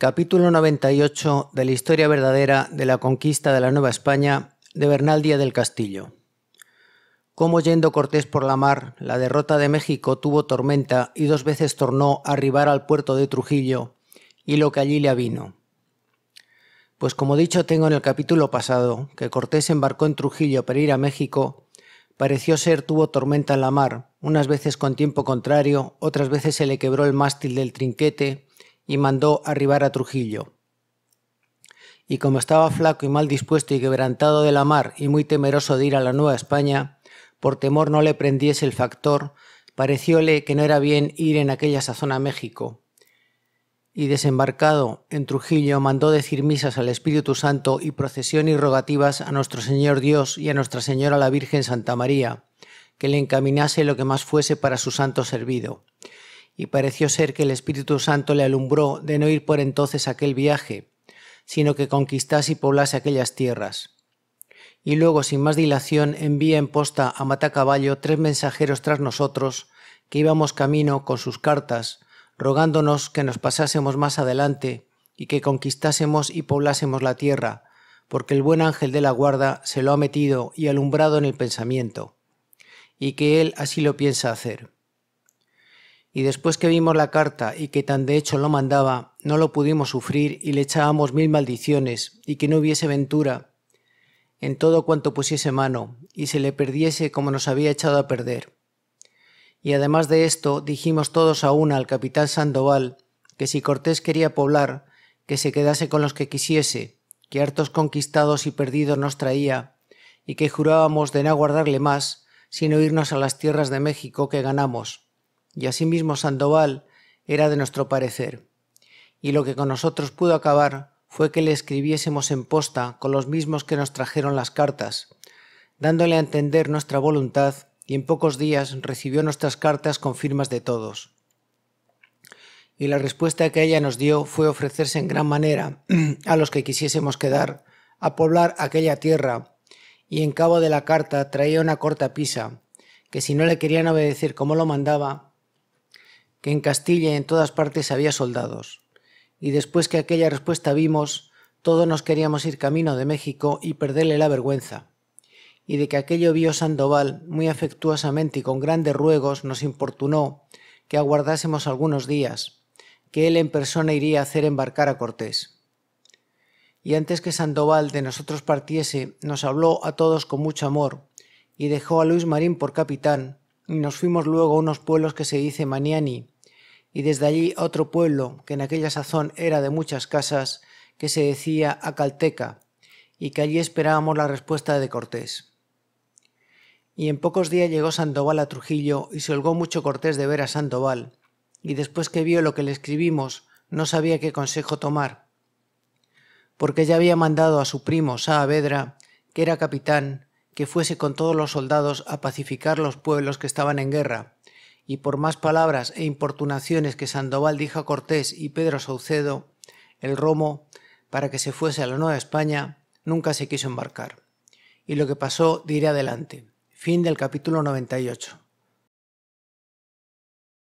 capítulo 98 de la historia verdadera de la conquista de la Nueva España de Bernal Díaz del Castillo. Como yendo Cortés por la mar, la derrota de México tuvo tormenta y dos veces tornó a arribar al puerto de Trujillo y lo que allí le avino. Pues como dicho tengo en el capítulo pasado, que Cortés embarcó en Trujillo para ir a México, pareció ser tuvo tormenta en la mar, unas veces con tiempo contrario, otras veces se le quebró el mástil del trinquete, y mandó arribar a Trujillo. Y como estaba flaco y mal dispuesto y quebrantado de la mar y muy temeroso de ir a la Nueva España, por temor no le prendiese el factor, parecióle que no era bien ir en aquella sazón a México. Y desembarcado en Trujillo mandó decir misas al Espíritu Santo y procesión y rogativas a nuestro Señor Dios y a Nuestra Señora la Virgen Santa María, que le encaminase lo que más fuese para su santo servido y pareció ser que el Espíritu Santo le alumbró de no ir por entonces aquel viaje, sino que conquistase y poblase aquellas tierras. Y luego, sin más dilación, envía en posta a Matacaballo tres mensajeros tras nosotros, que íbamos camino con sus cartas, rogándonos que nos pasásemos más adelante y que conquistásemos y poblásemos la tierra, porque el buen ángel de la guarda se lo ha metido y alumbrado en el pensamiento, y que él así lo piensa hacer y después que vimos la carta y que tan de hecho lo mandaba, no lo pudimos sufrir y le echábamos mil maldiciones, y que no hubiese ventura en todo cuanto pusiese mano, y se le perdiese como nos había echado a perder. Y además de esto, dijimos todos a una al capitán Sandoval que si Cortés quería poblar, que se quedase con los que quisiese, que hartos conquistados y perdidos nos traía, y que jurábamos de no aguardarle más, sino irnos a las tierras de México que ganamos y asimismo Sandoval era de nuestro parecer, y lo que con nosotros pudo acabar fue que le escribiésemos en posta con los mismos que nos trajeron las cartas, dándole a entender nuestra voluntad y en pocos días recibió nuestras cartas con firmas de todos. Y la respuesta que ella nos dio fue ofrecerse en gran manera a los que quisiésemos quedar, a poblar aquella tierra, y en cabo de la carta traía una corta pisa, que si no le querían obedecer como lo mandaba, que en Castilla y en todas partes había soldados. Y después que aquella respuesta vimos, todos nos queríamos ir camino de México y perderle la vergüenza. Y de que aquello vio Sandoval, muy afectuosamente y con grandes ruegos nos importunó que aguardásemos algunos días, que él en persona iría a hacer embarcar a Cortés. Y antes que Sandoval de nosotros partiese, nos habló a todos con mucho amor, y dejó a Luis Marín por capitán, y nos fuimos luego a unos pueblos que se dice Maniani, y desde allí a otro pueblo que en aquella sazón era de muchas casas, que se decía Acalteca, y que allí esperábamos la respuesta de Cortés. Y en pocos días llegó Sandoval a Trujillo y se holgó mucho Cortés de ver a Sandoval, y después que vio lo que le escribimos, no sabía qué consejo tomar, porque ya había mandado a su primo Saavedra, que era capitán, que fuese con todos los soldados a pacificar los pueblos que estaban en guerra, y por más palabras e importunaciones que Sandoval dijo a Cortés y Pedro Saucedo, el Romo, para que se fuese a la Nueva España, nunca se quiso embarcar. Y lo que pasó diré adelante. Fin del capítulo 98.